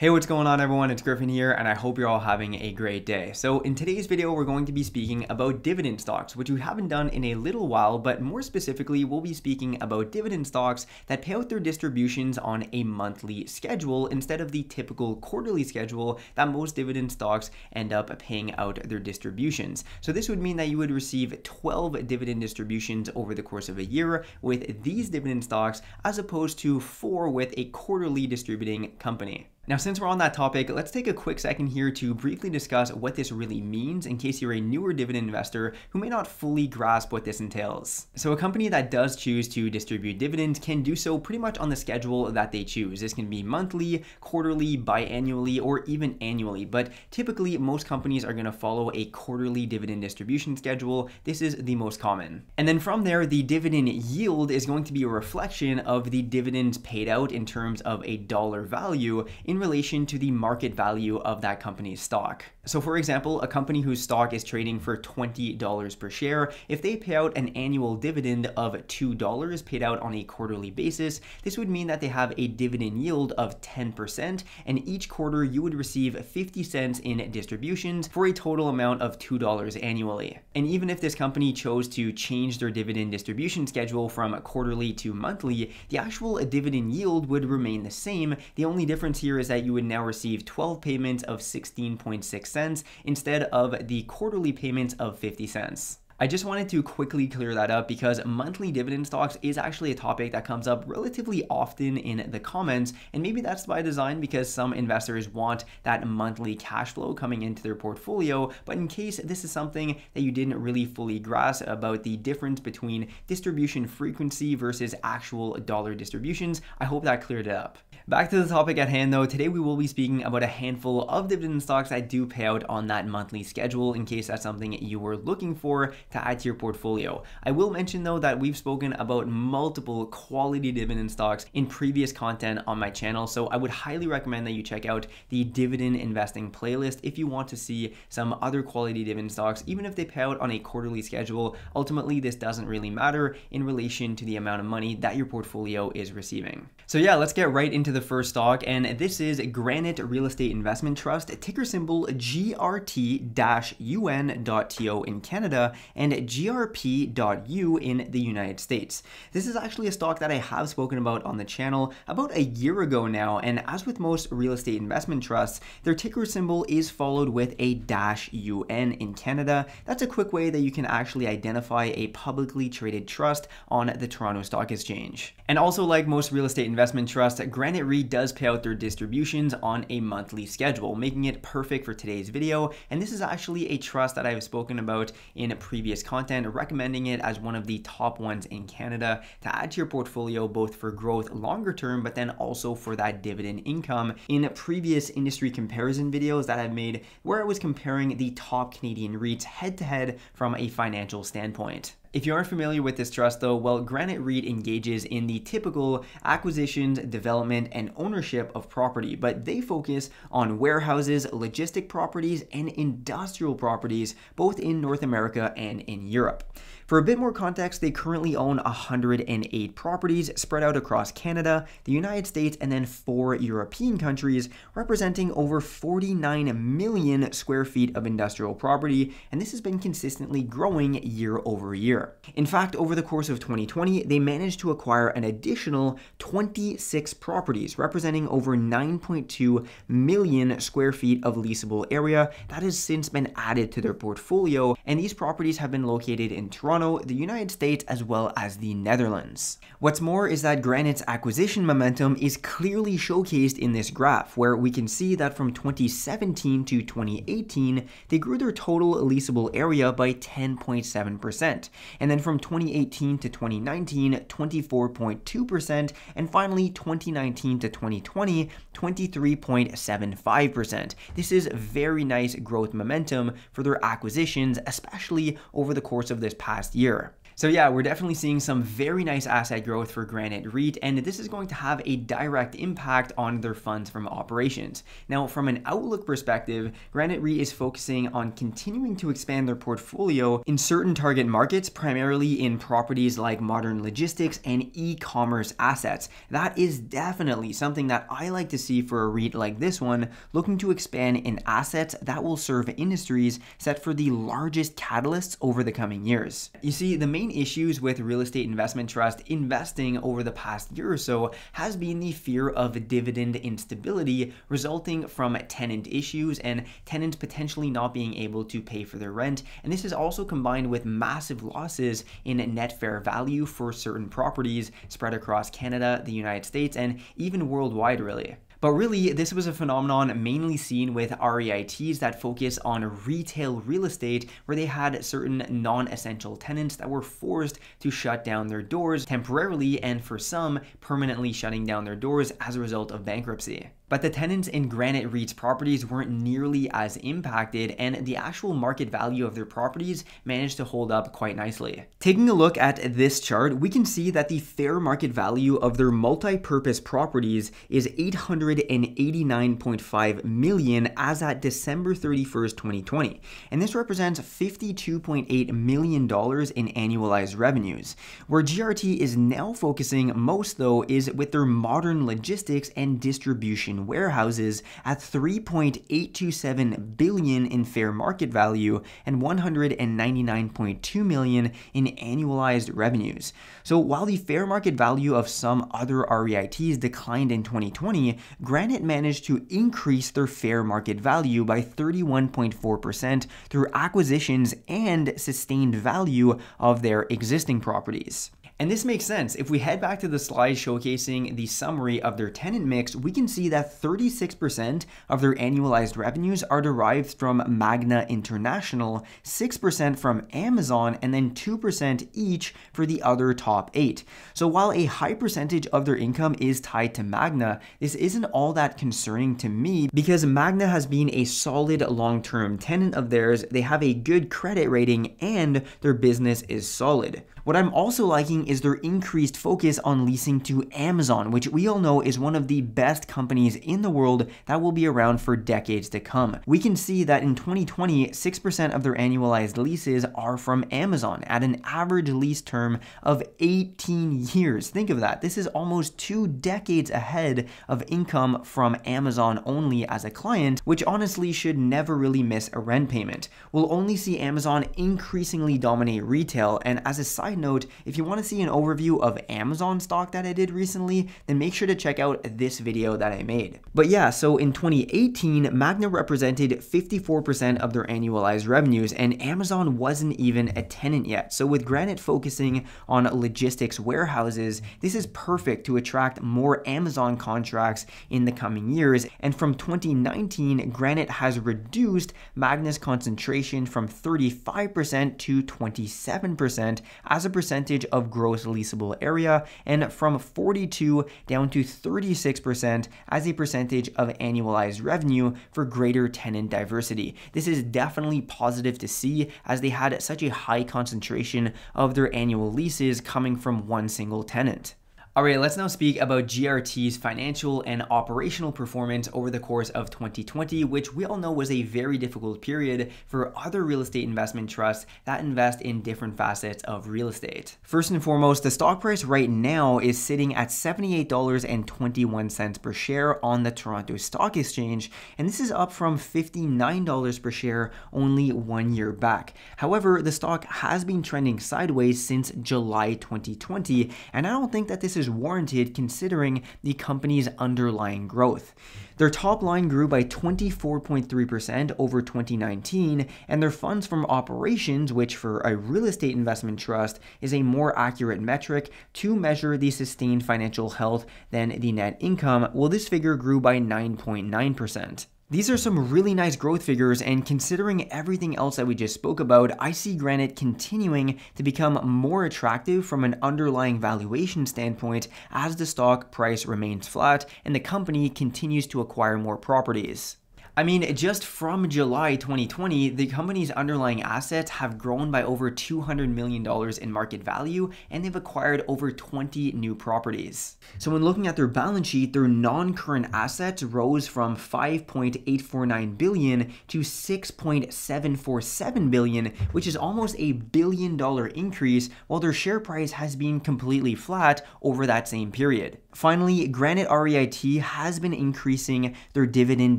Hey, what's going on everyone? It's Griffin here and I hope you're all having a great day. So in today's video, we're going to be speaking about dividend stocks, which we haven't done in a little while, but more specifically, we'll be speaking about dividend stocks that pay out their distributions on a monthly schedule instead of the typical quarterly schedule that most dividend stocks end up paying out their distributions. So this would mean that you would receive 12 dividend distributions over the course of a year with these dividend stocks as opposed to four with a quarterly distributing company. Now, since we're on that topic, let's take a quick second here to briefly discuss what this really means in case you're a newer dividend investor who may not fully grasp what this entails. So a company that does choose to distribute dividends can do so pretty much on the schedule that they choose. This can be monthly, quarterly, biannually, or even annually, but typically most companies are gonna follow a quarterly dividend distribution schedule. This is the most common. And then from there, the dividend yield is going to be a reflection of the dividends paid out in terms of a dollar value in in relation to the market value of that company's stock. So for example, a company whose stock is trading for $20 per share, if they pay out an annual dividend of $2 paid out on a quarterly basis, this would mean that they have a dividend yield of 10% and each quarter you would receive 50 cents in distributions for a total amount of $2 annually. And even if this company chose to change their dividend distribution schedule from quarterly to monthly, the actual dividend yield would remain the same. The only difference here is that you would now receive 12 payments of 16.6 cents instead of the quarterly payment of 50 cents. I just wanted to quickly clear that up because monthly dividend stocks is actually a topic that comes up relatively often in the comments. And maybe that's by design because some investors want that monthly cash flow coming into their portfolio. But in case this is something that you didn't really fully grasp about the difference between distribution frequency versus actual dollar distributions, I hope that cleared it up. Back to the topic at hand though, today we will be speaking about a handful of dividend stocks that do pay out on that monthly schedule in case that's something you were looking for to add to your portfolio. I will mention though that we've spoken about multiple quality dividend stocks in previous content on my channel, so I would highly recommend that you check out the dividend investing playlist if you want to see some other quality dividend stocks, even if they pay out on a quarterly schedule. Ultimately, this doesn't really matter in relation to the amount of money that your portfolio is receiving. So yeah, let's get right into the first stock, and this is Granite Real Estate Investment Trust, ticker symbol GRT-UN.TO in Canada, and GRP.U in the United States. This is actually a stock that I have spoken about on the channel about a year ago now, and as with most real estate investment trusts, their ticker symbol is followed with a dash UN in Canada. That's a quick way that you can actually identify a publicly traded trust on the Toronto Stock Exchange. And also like most real estate investment trusts, Granite Re does pay out their distributions on a monthly schedule, making it perfect for today's video. And this is actually a trust that I've spoken about in previous previous content, recommending it as one of the top ones in Canada to add to your portfolio both for growth longer term, but then also for that dividend income. In previous industry comparison videos that I've made, where I was comparing the top Canadian REITs head to head from a financial standpoint. If you aren't familiar with this trust though, well, Granite REIT engages in the typical acquisitions, development, and ownership of property, but they focus on warehouses, logistic properties, and industrial properties, both in North America and in Europe. For a bit more context, they currently own 108 properties spread out across Canada, the United States, and then four European countries, representing over 49 million square feet of industrial property, and this has been consistently growing year over year year. In fact, over the course of 2020, they managed to acquire an additional 26 properties, representing over 9.2 million square feet of leasable area that has since been added to their portfolio, and these properties have been located in Toronto, the United States, as well as the Netherlands. What's more is that Granite's acquisition momentum is clearly showcased in this graph, where we can see that from 2017 to 2018, they grew their total leasable area by 10.7%. And then from 2018 to 2019, 24.2%. And finally, 2019 to 2020, 23.75%. This is very nice growth momentum for their acquisitions, especially over the course of this past year. So yeah, we're definitely seeing some very nice asset growth for Granite REIT, and this is going to have a direct impact on their funds from operations. Now, from an outlook perspective, Granite REIT is focusing on continuing to expand their portfolio in certain target markets, primarily in properties like modern logistics and e-commerce assets. That is definitely something that I like to see for a REIT like this one, looking to expand in assets that will serve industries set for the largest catalysts over the coming years. You see, the main main issues with real estate investment trust investing over the past year or so has been the fear of dividend instability resulting from tenant issues and tenants potentially not being able to pay for their rent. And this is also combined with massive losses in net fair value for certain properties spread across Canada, the United States, and even worldwide, really. But really, this was a phenomenon mainly seen with REITs that focus on retail real estate, where they had certain non essential tenants that were forced to shut down their doors temporarily and for some, permanently shutting down their doors as a result of bankruptcy. But the tenants in Granite REIT's properties weren't nearly as impacted, and the actual market value of their properties managed to hold up quite nicely. Taking a look at this chart, we can see that the fair market value of their multi-purpose properties is 889.5 million as at December 31st, 2020, and this represents 52.8 million dollars in annualized revenues. Where GRT is now focusing most though is with their modern logistics and distribution warehouses at 3.827 billion in fair market value and 199.2 million in annualized revenues. So while the fair market value of some other REITs declined in 2020, Granite managed to increase their fair market value by 31.4% through acquisitions and sustained value of their existing properties. And this makes sense. If we head back to the slide showcasing the summary of their tenant mix, we can see that 36% of their annualized revenues are derived from Magna International, 6% from Amazon, and then 2% each for the other top eight. So while a high percentage of their income is tied to Magna, this isn't all that concerning to me because Magna has been a solid long-term tenant of theirs, they have a good credit rating, and their business is solid. What I'm also liking is their increased focus on leasing to Amazon, which we all know is one of the best companies in the world that will be around for decades to come. We can see that in 2020, 6% of their annualized leases are from Amazon at an average lease term of 18 years. Think of that. This is almost two decades ahead of income from Amazon only as a client, which honestly should never really miss a rent payment. We'll only see Amazon increasingly dominate retail, and as a side note, if you want to see see an overview of Amazon stock that I did recently, then make sure to check out this video that I made. But yeah, so in 2018, Magna represented 54% of their annualized revenues and Amazon wasn't even a tenant yet. So with Granite focusing on logistics warehouses, this is perfect to attract more Amazon contracts in the coming years. And from 2019, Granite has reduced Magna's concentration from 35% to 27% as a percentage of growth gross leasable area and from 42 down to 36% as a percentage of annualized revenue for greater tenant diversity. This is definitely positive to see as they had such a high concentration of their annual leases coming from one single tenant. All right, let's now speak about GRT's financial and operational performance over the course of 2020, which we all know was a very difficult period for other real estate investment trusts that invest in different facets of real estate. First and foremost, the stock price right now is sitting at $78.21 per share on the Toronto Stock Exchange, and this is up from $59 per share only one year back. However, the stock has been trending sideways since July 2020, and I don't think that this is is warranted considering the company's underlying growth. Their top line grew by 24.3% over 2019, and their funds from operations, which for a real estate investment trust is a more accurate metric to measure the sustained financial health than the net income, well, this figure grew by 9.9%. These are some really nice growth figures, and considering everything else that we just spoke about, I see Granite continuing to become more attractive from an underlying valuation standpoint as the stock price remains flat and the company continues to acquire more properties. I mean, just from July 2020, the company's underlying assets have grown by over $200 million in market value, and they've acquired over 20 new properties. So, when looking at their balance sheet, their non current assets rose from 5.849 billion to 6.747 billion, which is almost a billion dollar increase, while their share price has been completely flat over that same period. Finally, Granite REIT has been increasing their dividend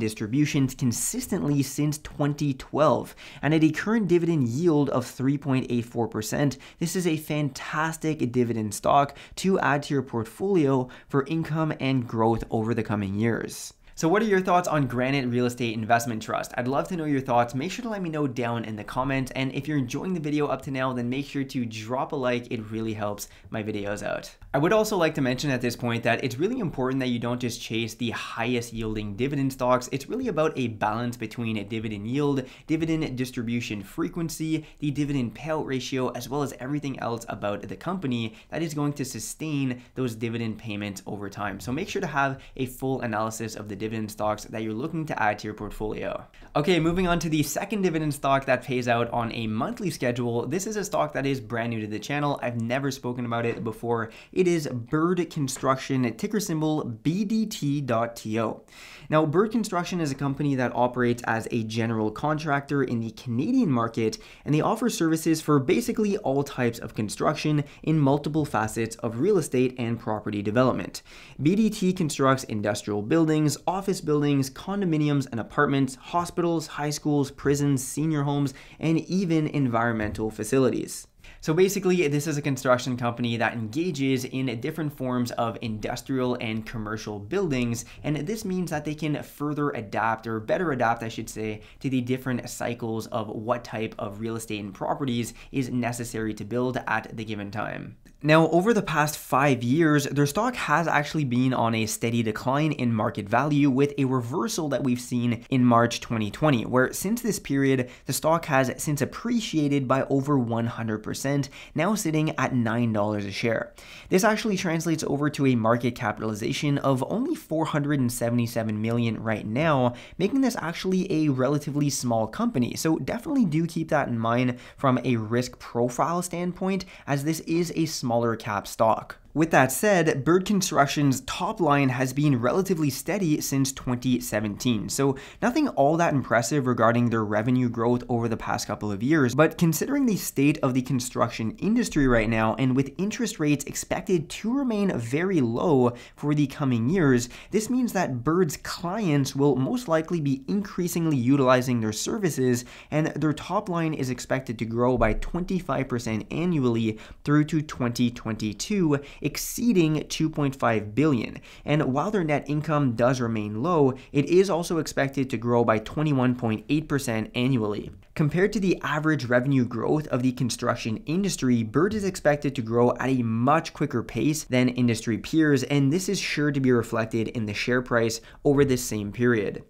distribution dividends consistently since 2012, and at a current dividend yield of 3.84%, this is a fantastic dividend stock to add to your portfolio for income and growth over the coming years. So what are your thoughts on Granite Real Estate Investment Trust? I'd love to know your thoughts. Make sure to let me know down in the comments. And if you're enjoying the video up to now, then make sure to drop a like. It really helps my videos out. I would also like to mention at this point that it's really important that you don't just chase the highest yielding dividend stocks. It's really about a balance between a dividend yield, dividend distribution frequency, the dividend payout ratio, as well as everything else about the company that is going to sustain those dividend payments over time. So make sure to have a full analysis of the dividend dividend stocks that you're looking to add to your portfolio. Okay, moving on to the second dividend stock that pays out on a monthly schedule. This is a stock that is brand new to the channel. I've never spoken about it before. It is Bird Construction, ticker symbol BDT.TO. Now, Bird Construction is a company that operates as a general contractor in the Canadian market, and they offer services for basically all types of construction in multiple facets of real estate and property development. BDT constructs industrial buildings, office buildings, condominiums and apartments, hospitals, high schools, prisons, senior homes, and even environmental facilities. So basically, this is a construction company that engages in different forms of industrial and commercial buildings, and this means that they can further adapt, or better adapt, I should say, to the different cycles of what type of real estate and properties is necessary to build at the given time. Now, over the past five years, their stock has actually been on a steady decline in market value with a reversal that we've seen in March 2020, where since this period, the stock has since appreciated by over 100%, now sitting at $9 a share. This actually translates over to a market capitalization of only 477 million right now, making this actually a relatively small company. So definitely do keep that in mind from a risk profile standpoint, as this is a small smaller cap stock. With that said, Bird Construction's top line has been relatively steady since 2017, so nothing all that impressive regarding their revenue growth over the past couple of years, but considering the state of the construction industry right now and with interest rates expected to remain very low for the coming years, this means that Bird's clients will most likely be increasingly utilizing their services and their top line is expected to grow by 25% annually through to 2022 exceeding 2.5 billion. And while their net income does remain low, it is also expected to grow by 21.8% annually. Compared to the average revenue growth of the construction industry, Bird is expected to grow at a much quicker pace than industry peers, and this is sure to be reflected in the share price over this same period.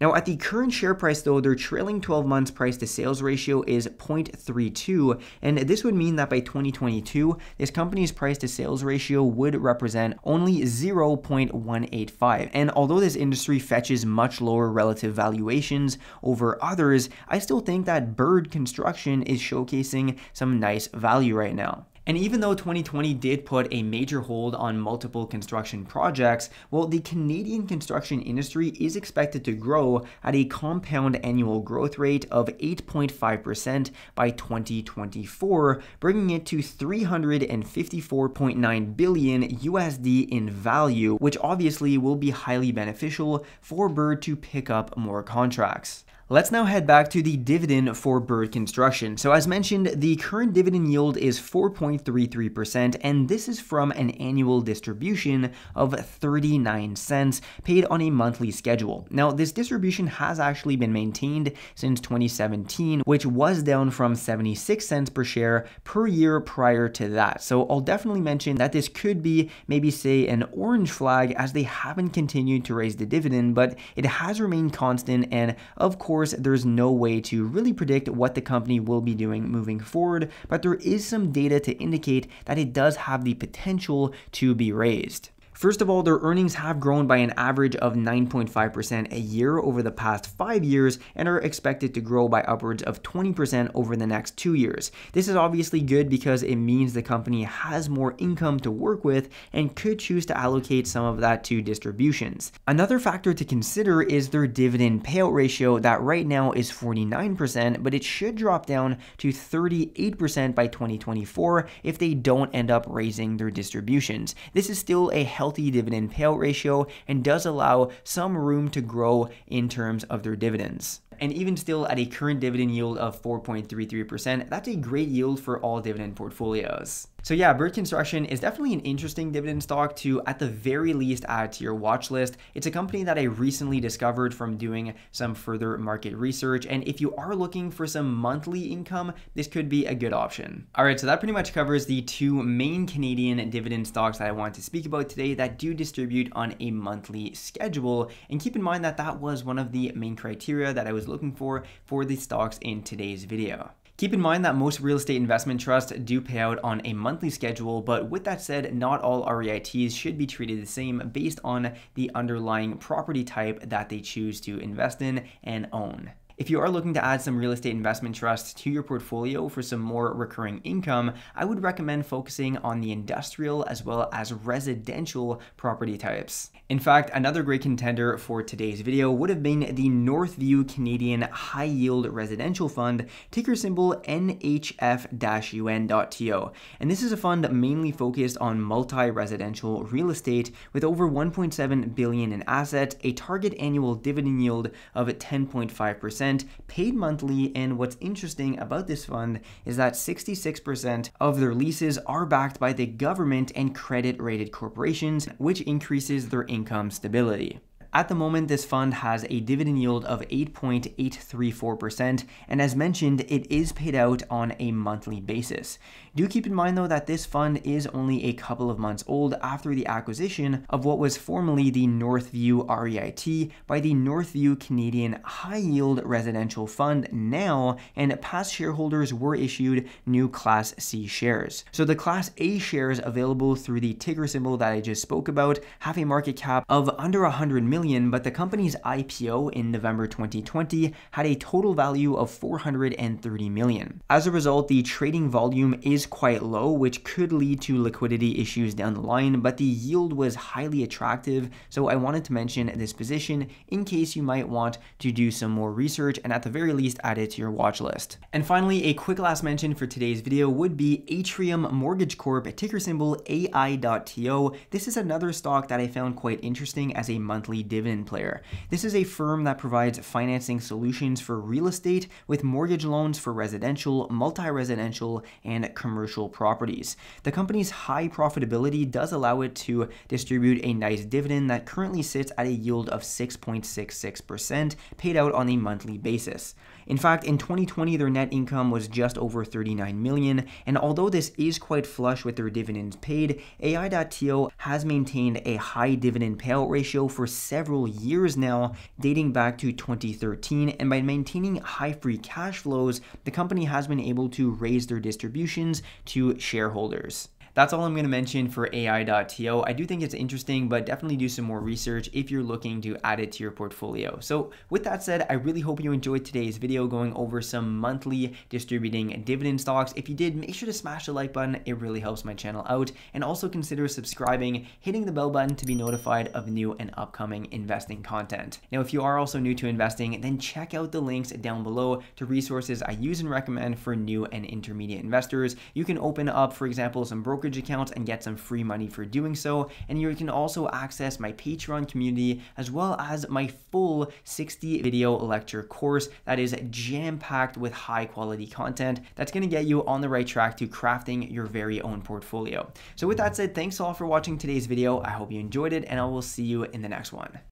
Now, at the current share price, though, their trailing 12 months price to sales ratio is 0.32, and this would mean that by 2022, this company's price to sales ratio ratio would represent only 0.185. And although this industry fetches much lower relative valuations over others, I still think that bird construction is showcasing some nice value right now. And even though 2020 did put a major hold on multiple construction projects, well, the Canadian construction industry is expected to grow at a compound annual growth rate of 8.5% by 2024, bringing it to 354.9 billion USD in value, which obviously will be highly beneficial for Bird to pick up more contracts. Let's now head back to the dividend for Bird Construction. So as mentioned, the current dividend yield is 4.33%, and this is from an annual distribution of 39 cents paid on a monthly schedule. Now, this distribution has actually been maintained since 2017, which was down from 76 cents per share per year prior to that. So I'll definitely mention that this could be maybe say an orange flag as they haven't continued to raise the dividend, but it has remained constant and of course course, there's no way to really predict what the company will be doing moving forward, but there is some data to indicate that it does have the potential to be raised. First of all, their earnings have grown by an average of 9.5% a year over the past five years and are expected to grow by upwards of 20% over the next two years. This is obviously good because it means the company has more income to work with and could choose to allocate some of that to distributions. Another factor to consider is their dividend payout ratio that right now is 49%, but it should drop down to 38% by 2024 if they don't end up raising their distributions. This is still a healthy healthy dividend payout ratio and does allow some room to grow in terms of their dividends. And even still at a current dividend yield of 4.33%, that's a great yield for all dividend portfolios. So yeah, Bird Construction is definitely an interesting dividend stock to at the very least add to your watch list. It's a company that I recently discovered from doing some further market research. And if you are looking for some monthly income, this could be a good option. All right, so that pretty much covers the two main Canadian dividend stocks that I want to speak about today that do distribute on a monthly schedule. And keep in mind that that was one of the main criteria that I was looking for for the stocks in today's video. Keep in mind that most real estate investment trusts do pay out on a monthly schedule, but with that said, not all REITs should be treated the same based on the underlying property type that they choose to invest in and own. If you are looking to add some real estate investment trusts to your portfolio for some more recurring income, I would recommend focusing on the industrial as well as residential property types. In fact, another great contender for today's video would have been the Northview Canadian High Yield Residential Fund, ticker symbol NHF-UN.TO. And this is a fund mainly focused on multi-residential real estate with over 1.7 billion in assets, a target annual dividend yield of 10.5% 6% paid monthly. And what's interesting about this fund is that 66% of their leases are backed by the government and credit rated corporations, which increases their income stability. At the moment, this fund has a dividend yield of 8.834%, and as mentioned, it is paid out on a monthly basis. Do keep in mind though that this fund is only a couple of months old after the acquisition of what was formerly the Northview REIT by the Northview Canadian High Yield Residential Fund now, and past shareholders were issued new Class C shares. So the Class A shares available through the ticker symbol that I just spoke about have a market cap of under 100 million but the company's IPO in November 2020 had a total value of 430 million. As a result, the trading volume is quite low, which could lead to liquidity issues down the line, but the yield was highly attractive, so I wanted to mention this position in case you might want to do some more research and at the very least add it to your watch list. And finally, a quick last mention for today's video would be Atrium Mortgage Corp, ticker symbol AI.to. This is another stock that I found quite interesting as a monthly dividend dividend player. This is a firm that provides financing solutions for real estate with mortgage loans for residential, multi residential, and commercial properties. The company's high profitability does allow it to distribute a nice dividend that currently sits at a yield of 6.66% paid out on a monthly basis. In fact, in 2020, their net income was just over 39 million, and although this is quite flush with their dividends paid, AI.to has maintained a high dividend payout ratio for seven several years now, dating back to 2013, and by maintaining high free cash flows, the company has been able to raise their distributions to shareholders. That's all I'm going to mention for AI.to. I do think it's interesting, but definitely do some more research if you're looking to add it to your portfolio. So with that said, I really hope you enjoyed today's video going over some monthly distributing dividend stocks. If you did, make sure to smash the like button. It really helps my channel out. And also consider subscribing, hitting the bell button to be notified of new and upcoming investing content. Now, if you are also new to investing, then check out the links down below to resources I use and recommend for new and intermediate investors. You can open up, for example, some brokerage brokerage account and get some free money for doing so. And you can also access my Patreon community as well as my full 60 video lecture course that is jam packed with high quality content that's going to get you on the right track to crafting your very own portfolio. So with that said, thanks all for watching today's video. I hope you enjoyed it and I will see you in the next one.